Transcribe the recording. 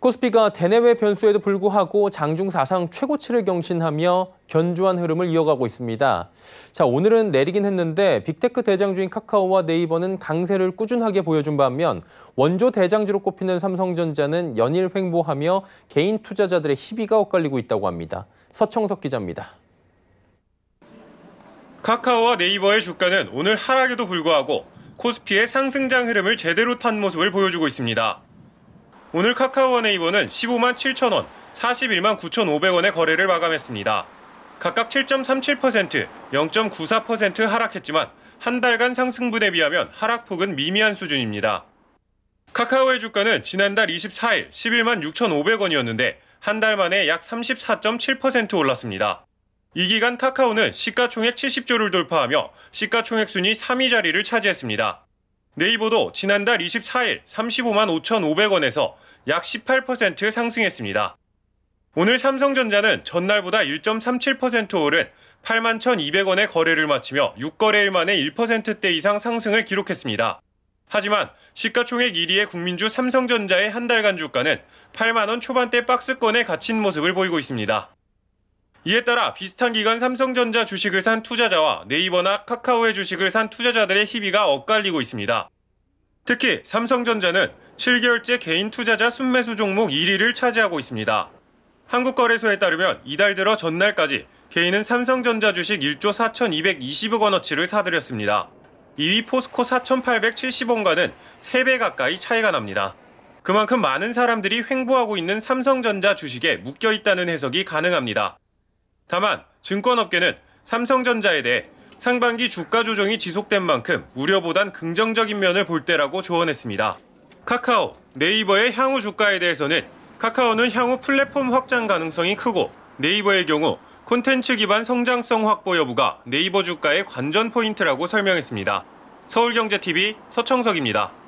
코스피가 대내외 변수에도 불구하고 장중 사상 최고치를 경신하며 견조한 흐름을 이어가고 있습니다. 자, 오늘은 내리긴 했는데 빅테크 대장주인 카카오와 네이버는 강세를 꾸준하게 보여준 반면 원조 대장주로 꼽히는 삼성전자는 연일 횡보하며 개인 투자자들의 희비가 엇갈리고 있다고 합니다. 서청석 기자입니다. 카카오와 네이버의 주가는 오늘 하락에도 불구하고 코스피의 상승장 흐름을 제대로 탄 모습을 보여주고 있습니다. 오늘 카카오원에이버는 15만 7천원, 41만 9,500원의 거래를 마감했습니다. 각각 7.37%, 0.94% 하락했지만 한 달간 상승분에 비하면 하락폭은 미미한 수준입니다. 카카오의 주가는 지난달 24일 11만 6,500원이었는데 한 달 만에 약 34.7% 올랐습니다. 이 기간 카카오는 시가총액 70조를 돌파하며 시가총액 순위 3위 자리를 차지했습니다. 네이버도 지난달 24일 35만 5,500원에서 약 18% 상승했습니다. 오늘 삼성전자는 전날보다 1.37% 오른 8만 1 2 0 0원의 거래를 마치며 6거래일 만에 1%대 이상 상승을 기록했습니다. 하지만 시가총액 1위의 국민주 삼성전자의 한 달간 주가는 8만 원 초반대 박스권에 갇힌 모습을 보이고 있습니다. 이에 따라 비슷한 기간 삼성전자 주식을 산 투자자와 네이버나 카카오의 주식을 산 투자자들의 희비가 엇갈리고 있습니다. 특히 삼성전자는 7개월째 개인 투자자 순매수 종목 1위를 차지하고 있습니다. 한국거래소에 따르면 이달 들어 전날까지 개인은 삼성전자 주식 1조 4,220억 원어치를 사들였습니다. 2위 포스코 4,870원과는 3배 가까이 차이가 납니다. 그만큼 많은 사람들이 횡보하고 있는 삼성전자 주식에 묶여 있다는 해석이 가능합니다. 다만 증권업계는 삼성전자에 대해 상반기 주가 조정이 지속된 만큼 우려보단 긍정적인 면을 볼 때라고 조언했습니다. 카카오, 네이버의 향후 주가에 대해서는 카카오는 향후 플랫폼 확장 가능성이 크고 네이버의 경우 콘텐츠 기반 성장성 확보 여부가 네이버 주가의 관전 포인트라고 설명했습니다. 서울경제TV 서청석입니다.